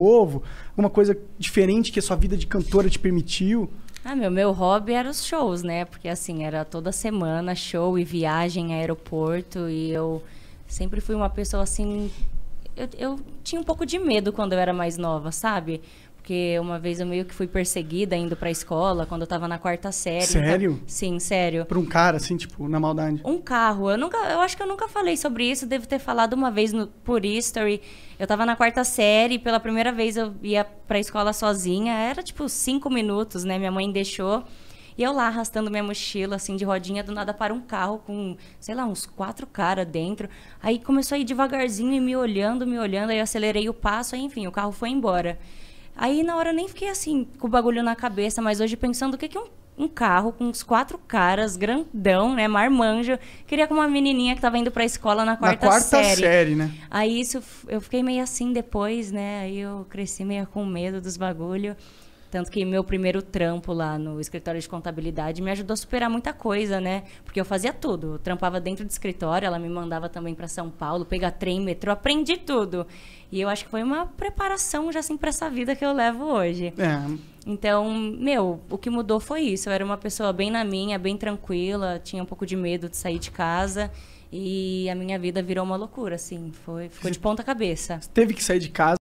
novo? Alguma coisa diferente que a sua vida de cantora te permitiu? Ah, meu, meu hobby era os shows, né? Porque assim, era toda semana show e viagem, aeroporto. E eu sempre fui uma pessoa assim. Eu, eu tinha um pouco de medo quando eu era mais nova, sabe? Porque uma vez eu meio que fui perseguida indo pra escola, quando eu tava na quarta série. Então- sério? Então... Sim, sério. Por um cara, assim, tipo, na maldade? Um carro. Eu nunca, eu acho que eu nunca falei sobre isso, devo ter falado uma vez no, por history. Eu tava na quarta série, pela primeira vez eu ia pra escola sozinha. Era tipo cinco minutos, né? Minha mãe deixou. E eu lá arrastando minha mochila, assim, de rodinha, do nada para um carro com, sei lá, uns quatro caras dentro. Aí começou a ir devagarzinho e me olhando, me olhando, aí eu acelerei o passo, aí enfim, o carro foi embora. Aí na hora nem fiquei assim, com o bagulho na cabeça, mas hoje pensando o que, que um, um carro com uns quatro caras, grandão, né, marmanjo, queria com uma menininha que tava indo pra escola na quarta, série na quarta série. série né? Aí isso, eu fiquei meio assim depois, né, aí eu cresci meio com medo dos bagulho. Tanto que meu primeiro trampo lá no escritório de contabilidade me ajudou a superar muita coisa, né? Porque eu fazia tudo. Eu trampava dentro do escritório, ela me mandava também para São Paulo, pegar trem, metrô, aprendi tudo. E eu acho que foi uma preparação já assim para essa vida que eu levo hoje. É. Então, meu, o que mudou foi isso. Eu era uma pessoa bem na minha, bem tranquila, tinha um pouco de medo de sair de casa. E a minha vida virou uma loucura, assim. Foi, ficou de ponta cabeça. Teve que sair de casa.